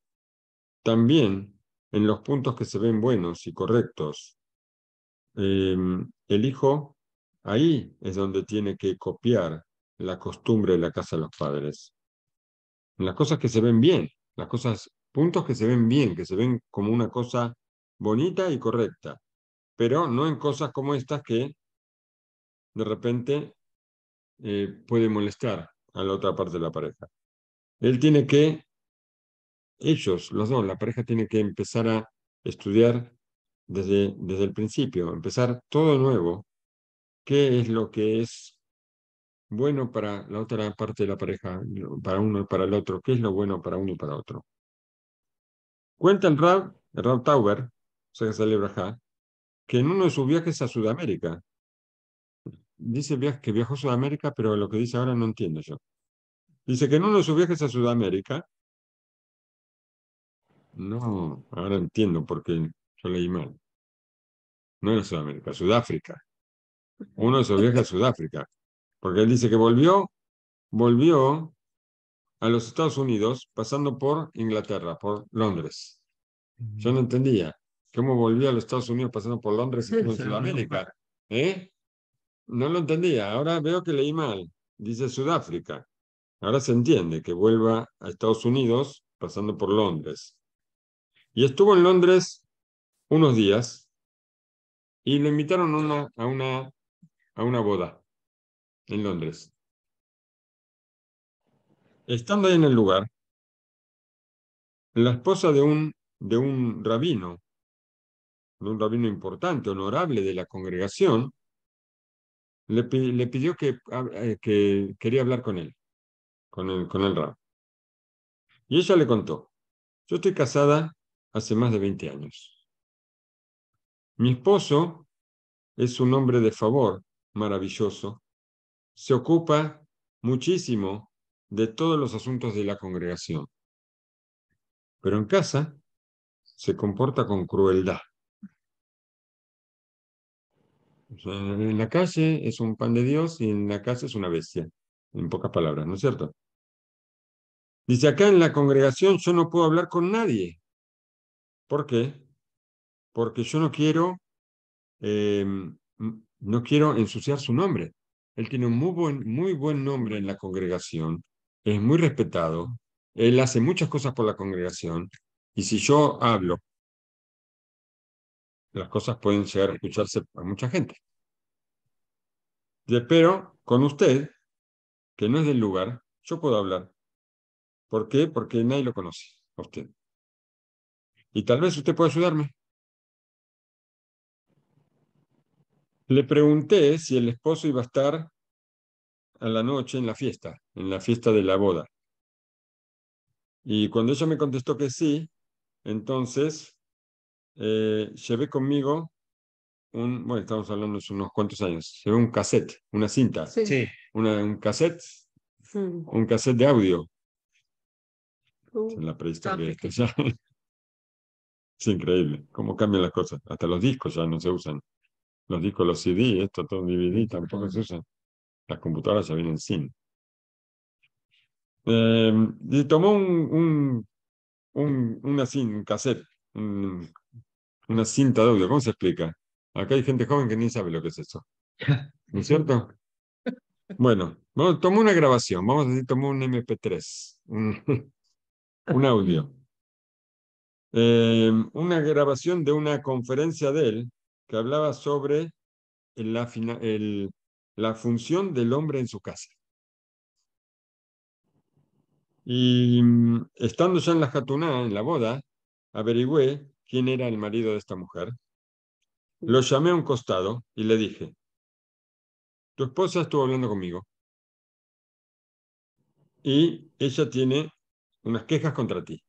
también en los puntos que se ven buenos y correctos, em, elijo Ahí es donde tiene que copiar la costumbre de la casa de los padres. Las cosas que se ven bien, las cosas, puntos que se ven bien, que se ven como una cosa bonita y correcta, pero no en cosas como estas que de repente eh, puede molestar a la otra parte de la pareja. Él tiene que, ellos, los dos, la pareja tiene que empezar a estudiar desde, desde el principio, empezar todo nuevo qué es lo que es bueno para la otra parte de la pareja, para uno y para el otro, qué es lo bueno para uno y para otro. Cuenta el Rab, el Rab Tauber, o sea que sale que en uno de sus viajes a Sudamérica, dice que viajó a Sudamérica, pero lo que dice ahora no entiendo yo. Dice que en uno de sus viajes a Sudamérica, no, ahora entiendo por qué yo leí mal. No era Sudamérica, Sudáfrica. Uno de esos viajes a Sudáfrica. Porque él dice que volvió, volvió a los Estados Unidos pasando por Inglaterra, por Londres. Yo no entendía cómo volvió a los Estados Unidos pasando por Londres y por Sudamérica. ¿Eh? No lo entendía. Ahora veo que leí mal. Dice Sudáfrica. Ahora se entiende que vuelva a Estados Unidos pasando por Londres. Y estuvo en Londres unos días y lo invitaron a una a una boda en Londres. Estando ahí en el lugar, la esposa de un, de un rabino, de un rabino importante, honorable de la congregación, le, pidió que, eh, que, quería hablar con él, con el, con el Y ella le contó, yo estoy casada hace más de 20 años. Mi esposo es un hombre de favor maravilloso, se ocupa muchísimo de todos los asuntos de la congregación. Pero en casa se comporta con crueldad. en la calle es un pan de Dios y en la casa es una bestia, en pocas palabras, ¿no es cierto? Dice, acá en la congregación yo no puedo hablar con nadie. ¿Por qué? Porque yo no quiero eh, no quiero ensuciar su nombre. Él tiene un muy buen, muy buen nombre en la congregación, es muy respetado, él hace muchas cosas por la congregación y si yo hablo, las cosas pueden llegar a escucharse a mucha gente. Pero con usted, que no es del lugar, yo puedo hablar. ¿Por qué? Porque nadie lo conoce a usted. Y tal vez usted pueda ayudarme. Le pregunté si el esposo iba a estar a la noche en la fiesta, en la fiesta de la boda. Y cuando ella me contestó que sí, entonces eh, llevé conmigo un, bueno, estamos hablando hace unos cuantos años, llevé un cassette, una cinta, sí. un cassette, mm. un cassette de audio. Uh, en la prehistoria. es increíble cómo cambian las cosas. Hasta los discos ya no se usan los discos, los CD, esto todo DVD, tampoco se usa. Las computadoras ya vienen sin. Em, y tomó un, un, una un cassette, una cinta de audio. ¿Cómo se explica? Acá hay gente joven que ni sabe lo que es eso. ¿No es cierto? Bueno, tomó una grabación, vamos a decir, tomó un MP3, un, audio. Em, una grabación de una conferencia de él que hablaba sobre la, función del hombre en su casa. Y mm, estando ya en la jatuná, en la boda, averigüé quién era el marido de esta mujer. Lo llamé a un costado y le dije, tu esposa estuvo hablando conmigo y ella tiene unas quejas contra ti.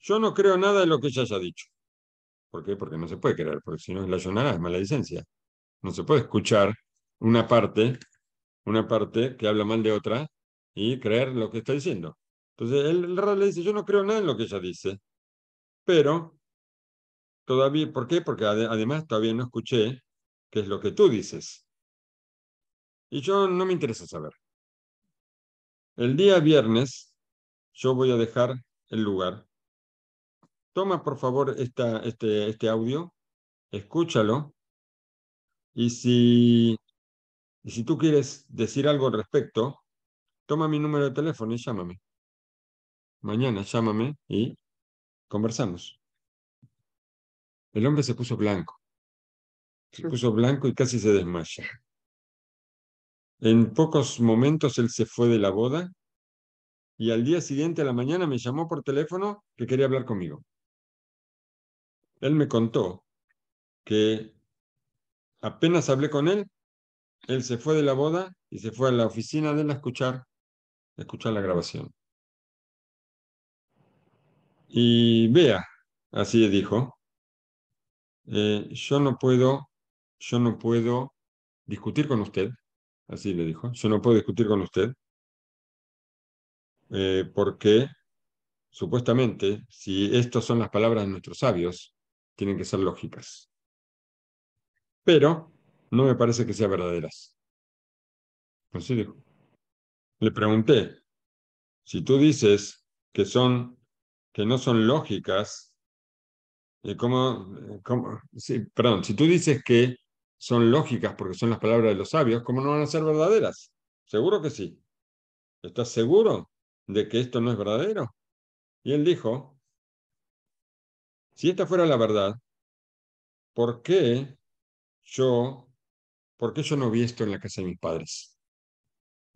Yo no creo nada de lo que ella haya dicho. ¿Por qué? Porque no se puede creer, porque si no es la llonada, es mala licencia. No se puede escuchar una parte, una parte que habla mal de otra y creer lo que está diciendo. Entonces él le dice, yo no creo nada en lo que ella dice, pero todavía, ¿por qué? Porque además todavía no escuché qué es lo que tú dices. Y yo no me interesa saber. El día viernes yo voy a dejar el lugar Toma, por favor, este, este audio, escúchalo, y si, y si tú quieres decir algo al respecto, toma mi número de teléfono y llámame. Mañana llámame y conversamos. El hombre se puso blanco. Se puso blanco y casi se desmaya. En pocos momentos él se fue de la boda y al día siguiente a la mañana me llamó por teléfono que quería hablar conmigo. Él me contó que apenas hablé con él, él se fue de la boda y se fue a la oficina de él a escuchar, escuchar la grabación. Y vea, así le dijo, eh, yo no puedo, yo no puedo discutir con usted, así le dijo, yo no puedo discutir con usted, eh, porque supuestamente, si estas son las palabras de nuestros sabios, tienen que ser lógicas. Pero no me parece que sean verdaderas. Le pregunté, si tú dices que son que no son lógicas, ¿cómo, cómo? perdón, si tú dices que son lógicas porque son las palabras de los sabios, ¿cómo no van a ser verdaderas? Seguro que sí. ¿Estás seguro de que esto no es verdadero? Y él dijo, si esta fuera la verdad, ¿por qué yo, por qué yo no vi esto en la casa de mis padres?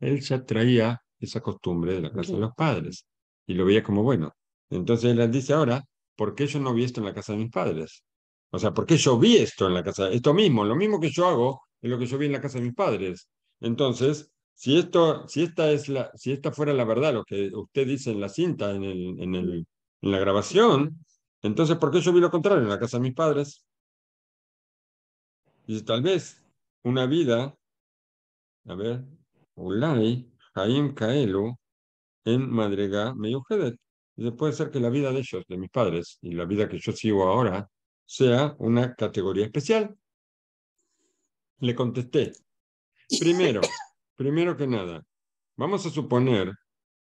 Él ya traía esa costumbre de la casa de los padres y lo veía como bueno. Entonces él dice ahora, ¿por qué yo no vi esto en la casa de mis padres? O sea, ¿por qué yo vi esto en la casa? Esto mismo, lo mismo que yo hago es lo que yo vi en la casa de mis padres. Entonces, si, esto, si, esta, es la, si esta fuera la verdad, lo que usted dice en la cinta, en, el, en, el, en la grabación, entonces, ¿por qué yo vi lo contrario en la casa de mis padres? Y tal vez una vida, a ver, Ulay, Jaim Kaelu, en Madrega, Meyujedet. Dice, puede ser que la vida de ellos, de mis padres, y la vida que yo sigo ahora, sea una categoría especial. Le contesté. Primero, primero que nada, vamos a suponer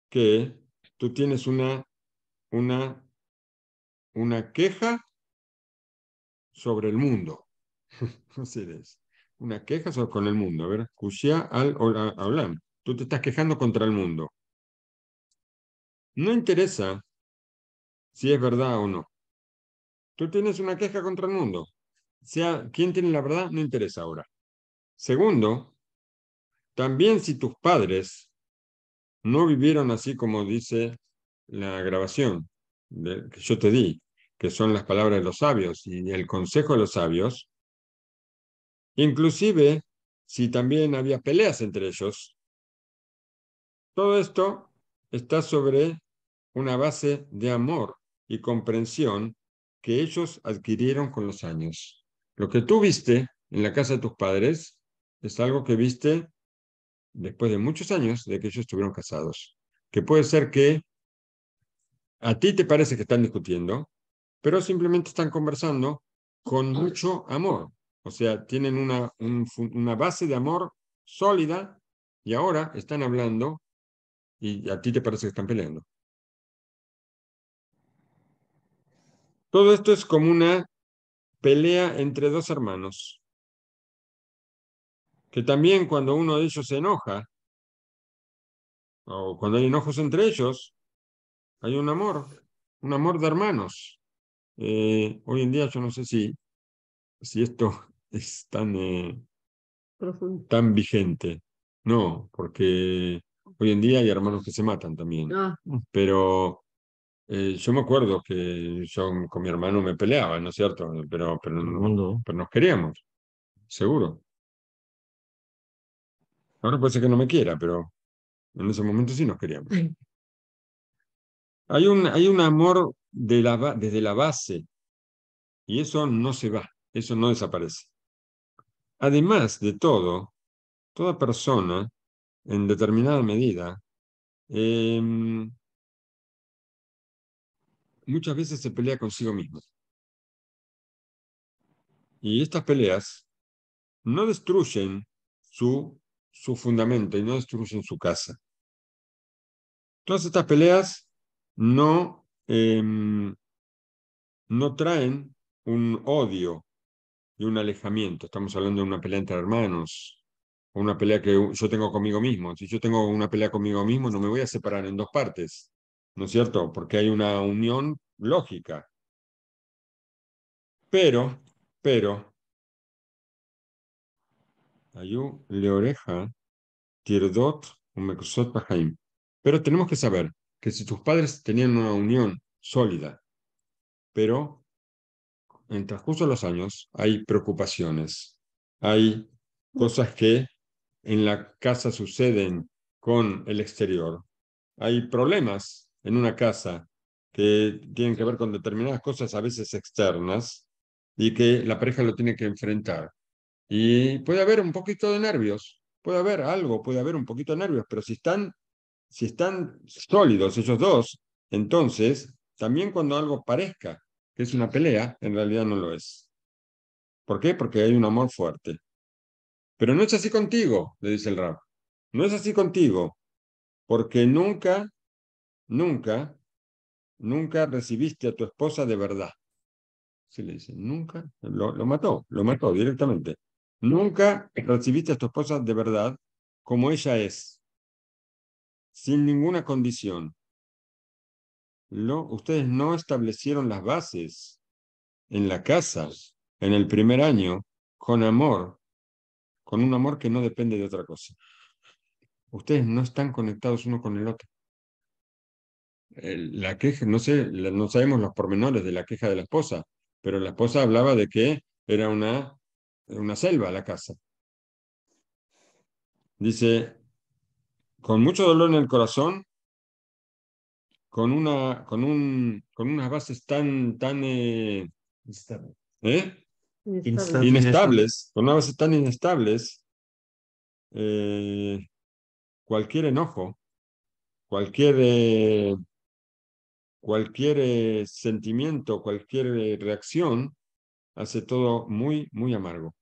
que tú tienes una, una una queja sobre el mundo. Así es. Una queja sobre, con el mundo. A ver, al hablar, Tú te estás quejando contra el mundo. No interesa si es verdad o no. Tú tienes una queja contra el mundo. Sea quién tiene la verdad, no interesa ahora. Segundo, también si tus padres no vivieron así como dice la grabación que yo te di, que son las palabras de los sabios y el consejo de los sabios, inclusive si también había peleas entre ellos, todo esto está sobre una base de amor y comprensión que ellos adquirieron con los años. Lo que tú viste en la casa de tus padres es algo que viste después de muchos años de que ellos estuvieron casados. Que puede ser que a ti te parece que están discutiendo, pero simplemente están conversando con mucho amor. O sea, tienen una, una base de amor sólida y ahora están hablando y a ti te parece que están peleando. Todo esto es como una pelea entre dos hermanos, que también cuando uno de ellos se enoja, o cuando hay enojos entre ellos, hay un amor, un amor de hermanos. Eh, hoy en día yo no sé si, si esto es tan, eh, tan vigente. No, porque hoy en día hay hermanos que se matan también. Ah. Pero eh, yo me acuerdo que yo con mi hermano me peleaba, ¿no es cierto? Pero, pero, pero nos queríamos, seguro. Ahora puede ser que no me quiera, pero en ese momento sí nos queríamos. Hay un, amor desde la base y eso no se va, eso no desaparece. Además de todo, toda persona, en determinada medida, em, muchas veces se pelea consigo mismo. Y estas peleas no destruyen su, su fundamento y no destruyen su casa. Todas estas peleas no, em, no traen un odio y un alejamiento. Estamos hablando de una pelea entre hermanos, una pelea que yo tengo conmigo mismo. Si yo tengo una pelea conmigo mismo, no me voy a separar en dos partes, ¿no es cierto? Porque hay una unión lógica. Pero, pero, le oreja, Pero tenemos que saber que si tus padres tenían una unión sólida, pero en transcurso de los años hay preocupaciones, hay cosas que en la casa suceden con el exterior, hay problemas en una casa que tienen que ver con determinadas cosas a veces externas y que la pareja lo tiene que enfrentar. Y puede haber un poquito de nervios, puede haber algo, puede haber un poquito de nervios, pero si están si están sólidos ellos dos, entonces también cuando algo parezca que es una pelea, en realidad no lo es. ¿Por qué? Porque hay un amor fuerte. Pero no es así contigo, le dice el rap. No es así contigo, porque nunca, nunca, nunca recibiste a tu esposa de verdad. Se le dice, nunca, lo, lo mató, lo mató directamente. Nunca recibiste a tu esposa de verdad como ella es sin ninguna condición. ustedes no establecieron las bases en la casa, en el primer año, con amor, con un amor que no depende de otra cosa. Ustedes no están conectados uno con el otro. La queja, no sé, no sabemos los pormenores de la queja de la esposa, pero la esposa hablaba de que era una, una selva la casa. Dice, con mucho dolor en el corazón, con, una, con, un, con unas bases tan, tan eh, ¿eh? inestables, con unas bases tan inestables, eh, cualquier enojo, cualquier, cualquier sentimiento, cualquier reacción, hace todo muy, muy amargo.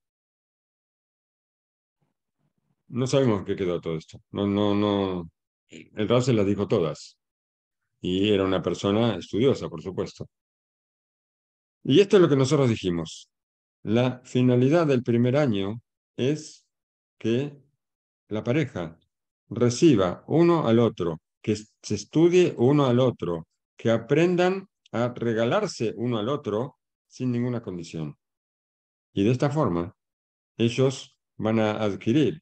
No sabemos qué quedó todo esto. No, no, no. El Rab se las dijo todas. Y era una persona estudiosa, por supuesto. Y esto es lo que nosotros dijimos. La finalidad del primer año es que la pareja reciba uno al otro, que se estudie uno al otro, que aprendan a regalarse uno al otro sin ninguna condición. Y de esta forma, ellos van a adquirir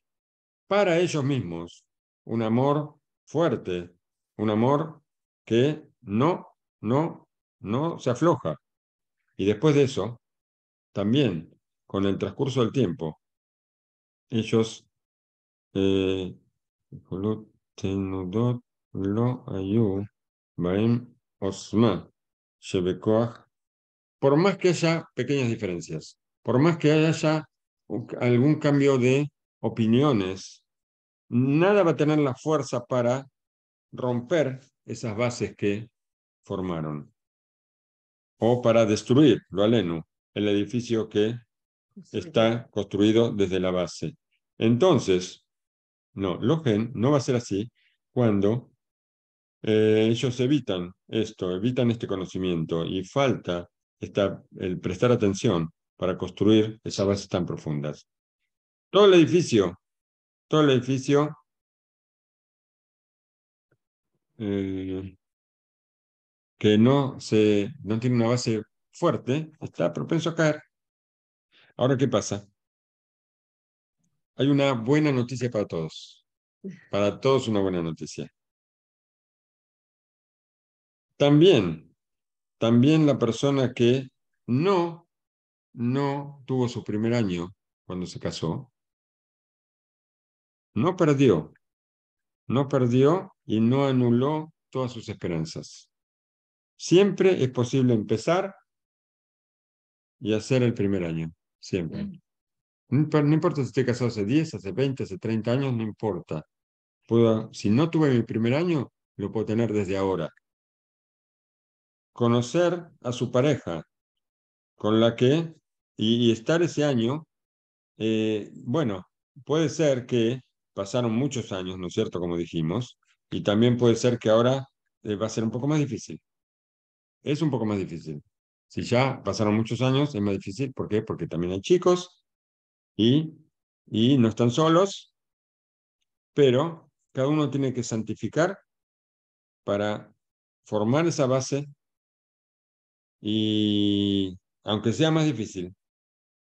para ellos mismos, un amor fuerte, un amor que no, no, no se afloja. Y después de eso, también con el transcurso del tiempo, ellos eh, por más que haya pequeñas diferencias, por más que haya algún cambio de opiniones nada va a tener la fuerza para romper esas bases que formaron o para destruir, lo alenu, el edificio que está construido desde la base. Entonces, no, lo gen no va a ser así cuando eh, ellos evitan esto, evitan este conocimiento y falta está el prestar atención para construir esas bases tan profundas. Todo el edificio todo el edificio. Eh, que no, se, no tiene una base fuerte, está propenso a caer. Ahora, ¿qué pasa? Hay una buena noticia para todos. Para todos una buena noticia. También, también la persona que no, no tuvo su primer año cuando se casó, no perdió, no perdió y no anuló todas sus esperanzas. Siempre es posible empezar y hacer el primer año, siempre. Mm. No importa si estoy casado hace 10, hace 20, hace 30 años, no importa. Puedo, si no tuve mi primer año, lo puedo tener desde ahora. Conocer a su pareja con la que, y, estar ese año, eh, bueno, puede ser que pasaron muchos años, ¿no es cierto?, como dijimos, y también puede ser que ahora eh, va a ser un poco más difícil. Es un poco más difícil. Si ya pasaron muchos años, es más difícil. ¿Por qué? Porque también hay chicos y, y no están solos, pero cada uno tiene que santificar para formar esa base y aunque sea más difícil,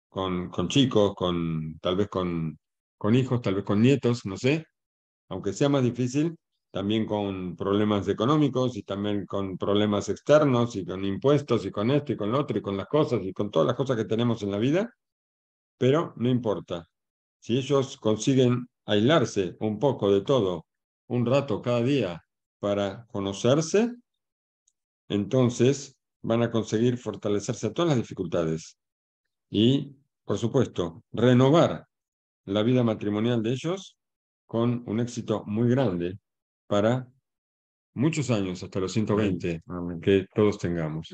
con, con chicos, con tal vez con con hijos, tal vez con nietos, no sé, aunque sea más difícil, también con problemas económicos y también con problemas externos y con impuestos y con esto y con lo otro y con las cosas y con todas las cosas que tenemos en la vida, pero no importa. Si ellos consiguen aislarse un poco de todo, un rato cada día para conocerse, entonces van a conseguir fortalecerse a todas las dificultades y, por supuesto, renovar la vida matrimonial de ellos con un éxito muy grande para muchos años, hasta los 120 que todos tengamos.